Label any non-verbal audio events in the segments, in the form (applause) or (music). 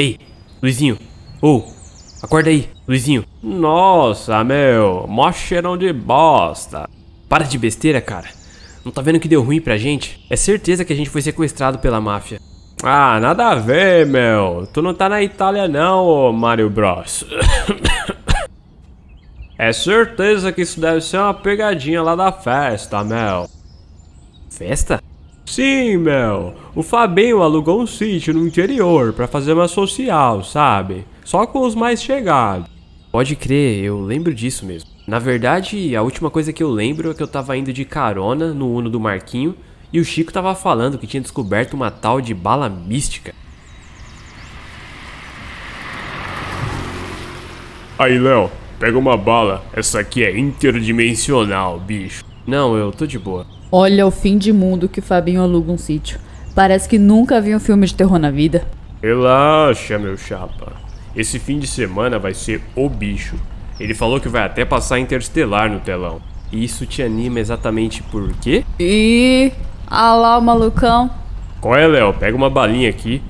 Ei, Luizinho. Ou, oh, acorda aí, Luizinho. Nossa, meu, mó cheirão de bosta. Para de besteira, cara. Não tá vendo que deu ruim pra gente? É certeza que a gente foi sequestrado pela máfia. Ah, nada a ver, meu. Tu não tá na Itália não, ô Mario Bros. (coughs) é certeza que isso deve ser uma pegadinha lá da festa, meu. Festa? Sim, meu. O Fabinho alugou um sítio no interior para fazer uma social, sabe? Só com os mais chegados. Pode crer, eu lembro disso mesmo. Na verdade, a última coisa que eu lembro é que eu tava indo de carona no Uno do Marquinho e o Chico tava falando que tinha descoberto uma tal de bala mística. Aí, Léo, pega uma bala. Essa aqui é interdimensional, bicho. Não, eu tô de boa. Olha o fim de mundo que Fabinho aluga um sítio. Parece que nunca vi um filme de terror na vida. Relaxa, meu chapa. Esse fim de semana vai ser o bicho. Ele falou que vai até passar Interstellar no telão. E isso te anima exatamente por quê? E ah lá o malucão. Qual é, Léo? Pega uma balinha aqui.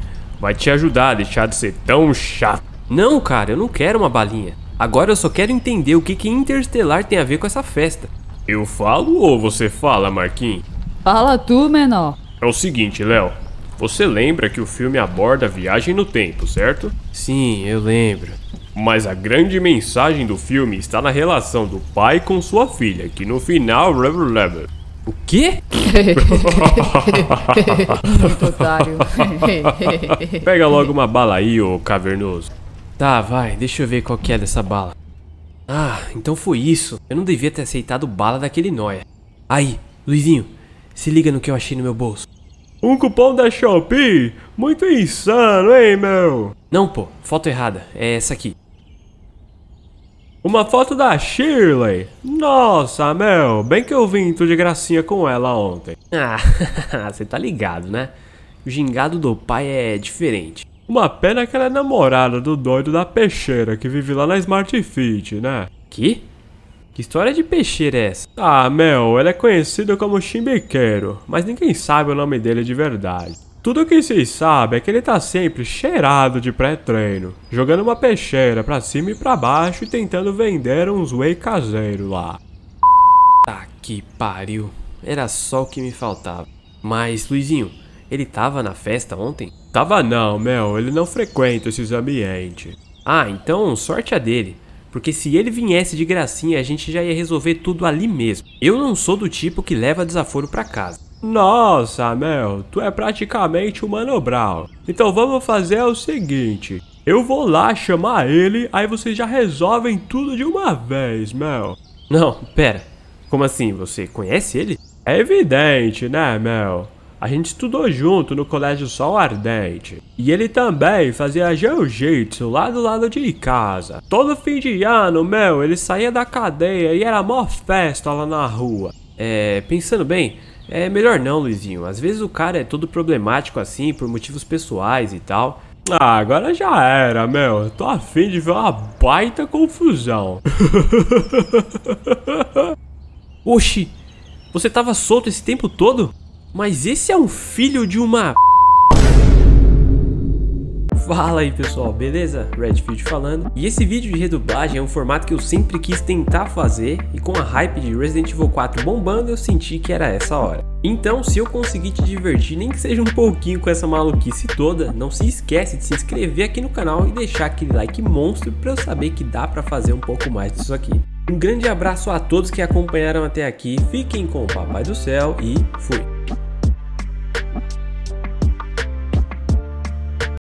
Vai te ajudar a deixar de ser tão chato. Não, cara, eu não quero uma balinha. Agora eu só quero entender o que, que Interstellar tem a ver com essa festa. Eu falo ou você fala, Marquinhos? Fala tu, menor. É o seguinte, Léo. Você lembra que o filme aborda a viagem no tempo, certo? Sim, eu lembro. Mas a grande mensagem do filme está na relação do pai com sua filha, que no final. O quê? (laughs) Pega logo uma bala aí, ô cavernoso. Tá, vai, deixa eu ver qual que é dessa bala. Ah, então foi isso. Eu não devia ter aceitado bala daquele nóia. Aí, Luizinho, se liga no que eu achei no meu bolso. Um cupom da Shopee? Muito insano, hein, meu? Não, pô, foto errada. É essa aqui. Uma foto da Shirley. Nossa, meu, bem que eu vim tudo de gracinha com ela ontem. Ah, (laughs) você tá ligado, né? O gingado do pai é diferente. Uma pena que ela é namorada do doido da peixeira que vive lá na Smart Fit, né? Que? Que história de peixeira é essa? Ah, meu, ela é conhecida como Chimbiqueiro, mas ninguém sabe o nome dele de verdade. Tudo que se sabe é que ele tá sempre cheirado de pré-treino, jogando uma peixeira pra cima e pra baixo e tentando vender uns whey caseiro lá. Tá que pariu, era só o que me faltava. Mas, Luizinho, ele tava na festa ontem? Tava não, meu, ele não frequenta esses ambientes. Ah, então sorte a dele. Porque se ele viesse de gracinha, a gente já ia resolver tudo ali mesmo. Eu não sou do tipo que leva desaforo pra casa. Nossa, meu, tu é praticamente o Mano Brown. Então vamos fazer o seguinte. Eu vou lá chamar ele, aí vocês já resolvem tudo de uma vez, meu. Não, pera. Como assim? Você conhece ele? É evidente, né, meu? A gente estudou junto no Colégio Sol Ardente. E ele também fazia jiu-jitsu lá do lado de casa. Todo fim de ano, meu, ele saía da cadeia e era mó festa lá na rua. É, pensando bem, é melhor não, Luizinho. Às vezes o cara é todo problemático assim por motivos pessoais e tal. Ah, agora já era, meu. Tô afim de ver uma baita confusão. (laughs) Oxi, você tava solto esse tempo todo? Mas esse é um filho de uma... Fala aí pessoal, beleza? Redfield falando. E esse vídeo de redublagem é um formato que eu sempre quis tentar fazer e com a hype de Resident Evil 4 bombando eu senti que era essa hora. Então se eu conseguir te divertir nem que seja um pouquinho com essa maluquice toda, não se esquece de se inscrever aqui no canal e deixar aquele like monstro para eu saber que dá para fazer um pouco mais disso aqui. Um grande abraço a todos que acompanharam até aqui, fiquem com o Papai do Céu e fui!